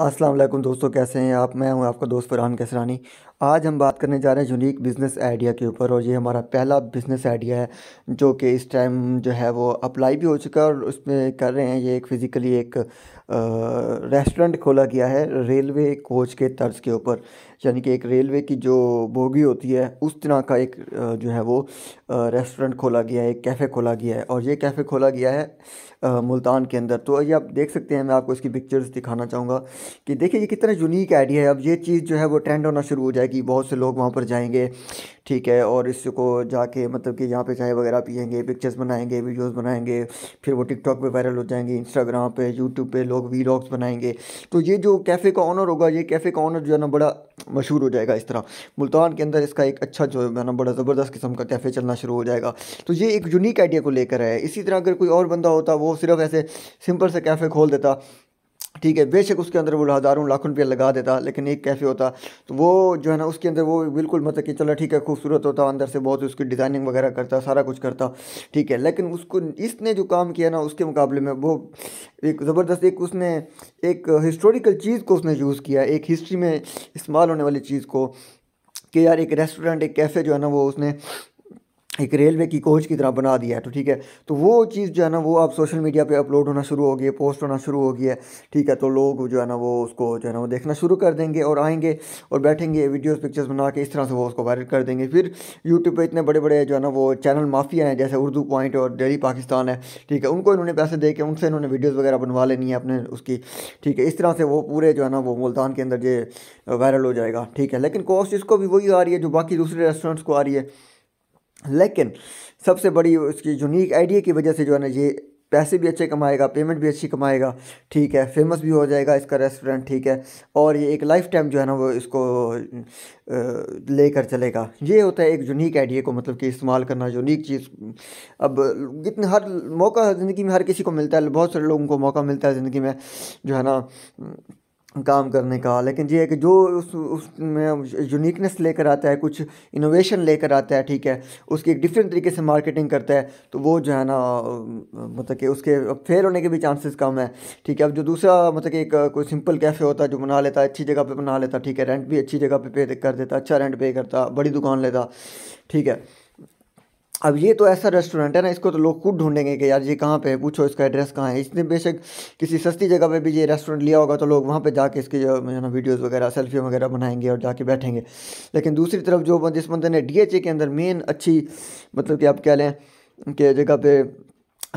अस्सलाम वालेकुम दोस्तों कैसे हैं आप मैं हूं आपका दोस्त फरहान कैसरानी आज हम बात करने जा रहे हैं यूनिक बिज़नेस आइडिया के ऊपर और ये हमारा पहला बिज़नेस आइडिया है जो कि इस टाइम जो है वो अप्लाई भी हो चुका है और उसमें कर रहे हैं ये एक फ़िज़िकली एक रेस्टोरेंट खोला गया है रेलवे कोच के तर्ज के ऊपर यानी कि एक रेलवे की जो बोगी होती है उस तरह का एक जो है वो रेस्टोरेंट खोला गया है एक कैफ़े खोला गया है और ये कैफ़े खोला गया है मुल्तान के अंदर तो ये आप देख सकते हैं मैं आपको इसकी पिक्चर्स दिखाना चाहूँगा कि देखिए ये कितना यूनिक आइडिया है अब ये चीज़ जो है वो ट्रेंड होना शुरू हो जाएगी कि बहुत से लोग वहाँ पर जाएंगे ठीक है और इसको जाके मतलब कि यहाँ पे चाय वगैरह पियेंगे पिक्चर्स बनाएंगे वीडियोस बनाएंगे फिर वो टिकटॉक पे वायरल हो जाएंगे इंस्टाग्राम पे यूट्यूब पे लोग वी बनाएंगे तो ये जो कैफ़े का ऑनर होगा ये कैफ़े का ऑनर जो है ना बड़ा मशहूर हो जाएगा इस तरह मुल्तान के अंदर इसका एक अच्छा जो है ना बड़ा ज़बरदस्त किस्म का कैफ़े चलना शुरू हो जाएगा तो ये एक यूनिक आइडिया को लेकर है इसी तरह अगर कोई और बंदा होता वो सिर्फ ऐसे सिंपल से कैफ़े खोल देता ठीक है बेशक उसके अंदर वो हज़ारों लाखों रुपया लगा देता लेकिन एक कैफ़े होता तो वो जो है ना उसके अंदर वो बिल्कुल मतलब कि चलो ठीक है खूबसूरत होता अंदर से बहुत उसकी डिज़ाइनिंग वगैरह करता सारा कुछ करता ठीक है लेकिन उसको इसने जो काम किया ना उसके मुकाबले में वो एक ज़बरदस्त एक उसने एक हिस्टोरिकल चीज़ को उसने यूज़ किया एक हिस्ट्री में इस्तेमाल होने वाली चीज़ को कि यार एक रेस्टोरेंट एक कैफ़े जो है ना वो उसने एक रेलवे की कोच की तरह बना दिया है तो ठीक है तो वो चीज़ जो है ना वो अब सोशल मीडिया पे अपलोड होना शुरू हो गई है पोस्ट होना शुरू हो गई है ठीक है तो लोग जो है ना वो उसको जो है ना वो देखना शुरू कर देंगे और आएंगे और बैठेंगे वीडियोस पिक्चर्स बना के इस तरह से वो उसको वायरल कर देंगे फिर यूट्यूब पर इतने बड़े बड़े जो है ना वो चैनल माफिया हैं जैसे उर्दू पॉइंट और डेली पाकिस्तान है ठीक है उनको इन्होंने पैसे दे के उनसे इन्होंने वीडियोज़ वगैरह बनवा लेनी है अपने उसकी ठीक है इस तरह से वो पूरे जो है ना वो मुल्तान के अंदर ये वायरल हो जाएगा ठीक है लेकिन कॉस्ट इसको भी वही आ रही है जो बाकी दूसरे रेस्टोरेंट्स को आ रही है लेकिन सबसे बड़ी उसकी यूनिक आइडिया की वजह से जो है ना ये पैसे भी अच्छे कमाएगा पेमेंट भी अच्छी कमाएगा ठीक है फेमस भी हो जाएगा इसका रेस्टोरेंट ठीक है और ये एक लाइफ टाइम जो है ना वो इसको लेकर चलेगा ये होता है एक यूनिक आइडिया को मतलब कि इस्तेमाल करना यूनिक चीज़ अब कितने हर मौका ज़िंदगी में हर किसी को मिलता है बहुत सारे लोगों को मौका मिलता है ज़िंदगी में जो है ना काम करने का लेकिन ये है कि जो उस उसमें यूनिकनेस लेकर आता है कुछ इनोवेशन लेकर आता है ठीक है उसकी एक डिफरेंट तरीके से मार्केटिंग करता है तो वो जो है ना मतलब कि उसके फेल होने के भी चांसेस कम है ठीक है अब जो दूसरा मतलब कि एक कोई सिंपल कैफ़े होता है जो बना लेता है अच्छी जगह पर बना लेता ठीक है रेंट भी अच्छी जगह पे पे कर देता अच्छा रेंट पे करता बड़ी दुकान लेता ठीक है अब ये तो ऐसा रेस्टोरेंट है ना इसको तो लोग खुद ढूंढेंगे कि यार ये कहाँ पे है पूछो इसका एड्रेस कहाँ है इसने बेशक किसी सस्ती जगह पे भी ये रेस्टोरेंट लिया होगा तो लोग वहाँ पे जाके इसके जो है ना वीडियोस वगैरह सेल्फी वगैरह बनाएंगे और जाके बैठेंगे लेकिन दूसरी तरफ जो जिस बंदे ने डी के अंदर मेन अच्छी मतलब कि आप कह लें कि जगह पर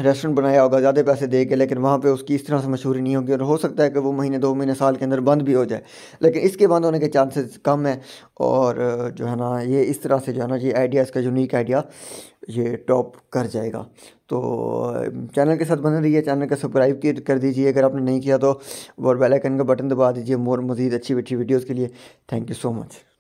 रेस्टोरेंट बनाया होगा ज़्यादा पैसे दे के लेकिन वहाँ पे उसकी इस तरह से मशहूरी नहीं होगी और हो सकता है कि वो महीने दो महीने साल के अंदर बंद भी हो जाए लेकिन इसके बंद होने के चांसेस कम है और जो है ना ये इस तरह से जो है ना ये आइडिया इसका यूनिक आइडिया ये टॉप कर जाएगा तो चैनल के साथ बने रहिए चैनल का सब्सक्राइब कर दीजिए अगर आपने नहीं किया तो और बेल आइकन का बटन दबा दीजिए मोर मज़ीद अच्छी अच्छी वीडियोज़ के लिए थैंक यू सो मच